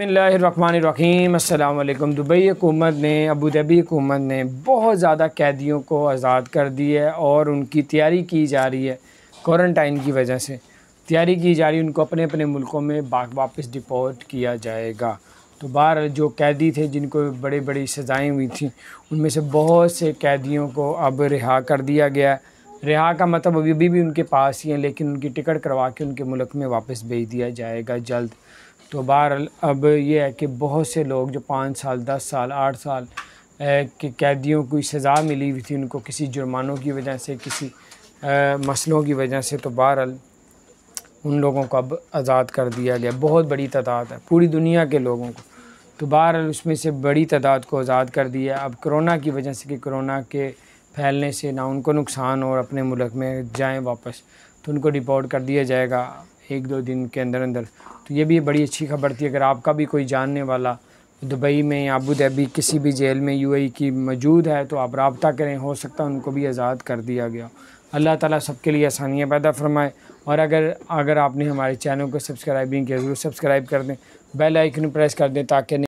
बसमीम दुबई हुकूमत ने अबू धाबी हुकूमत ने बहुत ज़्यादा कैदियों को आज़ाद कर दी है और उनकी तैयारी की जा रही है क्वारंटाइन की वजह से तैयारी की जा रही है उनको अपने अपने मुल्कों में बाग वापस डिपोर्ट किया जाएगा तो बाहर जो कैदी थे जिनको बड़ी बड़ी सज़ाएँ हुई थी उनमें से बहुत से कैदियों को अब रिहा कर दिया गया है रिहा का मतलब अभी अभी भी उनके पास ही है लेकिन उनकी टिकट करवा के उनके मुल्क में वापस भेज दिया जाएगा जल्द तो बहरहाल अब यह है कि बहुत से लोग जो पाँच साल दस साल आठ साल के कैदियों को सज़ा मिली हुई थी उनको किसी जुर्मानों की वजह से किसी आ, मसलों की वजह से तो बहरहाल उन लोगों को अब आज़ाद कर दिया गया बहुत बड़ी तादाद है पूरी दुनिया के लोगों को तो बहरहाल उसमें से बड़ी तादाद को आज़ाद कर दिया अब कोरोना की वजह से कि कोरोना के फैलने से ना उनको नुकसान और अपने मुल्क में जाएँ वापस तो उनको डिपोर्ट कर दिया जाएगा एक दो दिन के अंदर अंदर तो ये भी बड़ी अच्छी खबर थी अगर आपका भी कोई जानने वाला दुबई में या अबू धाबी किसी भी जेल में यूएई की मौजूद है तो आप रबता करें हो सकता है उनको भी आज़ाद कर दिया गया अल्लाह ताला सबके लिए आसानियाँ पैदा फरमाए और अगर अगर आपने हमारे चैनल को सब्सक्राइब नहीं किया ज़रूर सब्सक्राइब कर दें बेल आइकन प्रेस कर दें ताकि